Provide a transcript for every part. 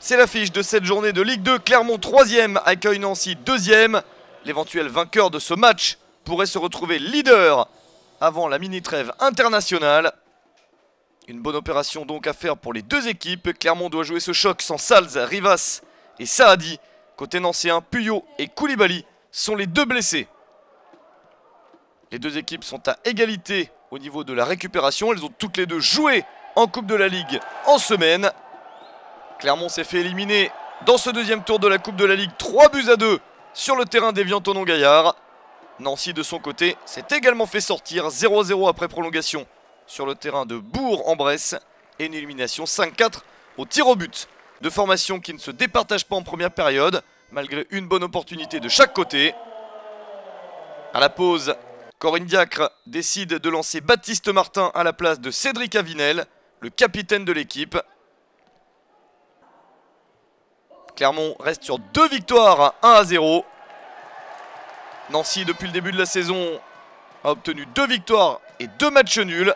C'est l'affiche de cette journée de Ligue 2. Clermont 3 ème accueille Nancy 2 ème L'éventuel vainqueur de ce match pourrait se retrouver leader avant la mini-trêve internationale. Une bonne opération donc à faire pour les deux équipes. Clermont doit jouer ce choc sans Salz, Rivas et Saadi. Côté nancéen, Puyot et Koulibaly sont les deux blessés. Les deux équipes sont à égalité au niveau de la récupération. Elles ont toutes les deux joué en Coupe de la Ligue en semaine. Clermont s'est fait éliminer dans ce deuxième tour de la Coupe de la Ligue. 3 buts à 2 sur le terrain des Tonon Gaillard. Nancy, de son côté, s'est également fait sortir 0-0 après prolongation sur le terrain de Bourg-en-Bresse. Et une élimination 5-4 au tir au but. de formations qui ne se départagent pas en première période, malgré une bonne opportunité de chaque côté. À la pause, Corinne Diacre décide de lancer Baptiste Martin à la place de Cédric Avinel, le capitaine de l'équipe. Clermont reste sur deux victoires, 1 à 0. Nancy, depuis le début de la saison, a obtenu deux victoires et deux matchs nuls.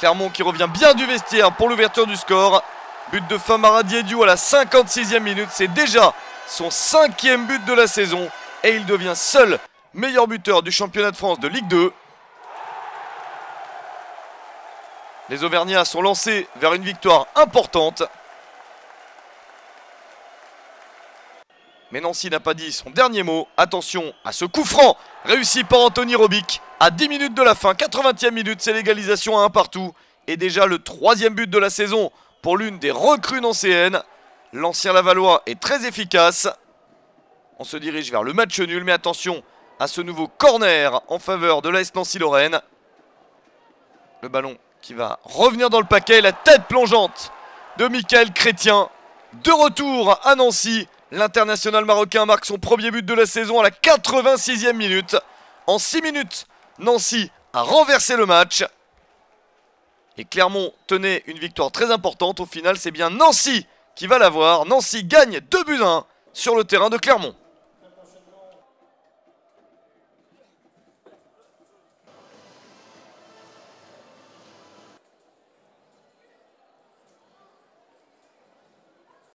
Clermont qui revient bien du vestiaire pour l'ouverture du score. But de Famara du à la 56e minute. C'est déjà son cinquième but de la saison. Et il devient seul meilleur buteur du championnat de France de Ligue 2. Les Auvergnats sont lancés vers une victoire importante. Mais Nancy n'a pas dit son dernier mot. Attention à ce coup franc réussi par Anthony Robic. À 10 minutes de la fin, 80e minute, c'est l'égalisation à un partout. Et déjà le troisième but de la saison pour l'une des recrues nancéennes. L'ancien Lavallois est très efficace. On se dirige vers le match nul, mais attention à ce nouveau corner en faveur de l'AS Nancy-Lorraine. Le ballon qui va revenir dans le paquet. La tête plongeante de Michael Chrétien. De retour à Nancy L'international marocain marque son premier but de la saison à la 86e minute. En 6 minutes, Nancy a renversé le match. Et Clermont tenait une victoire très importante. Au final, c'est bien Nancy qui va l'avoir. Nancy gagne 2 buts 1 sur le terrain de Clermont.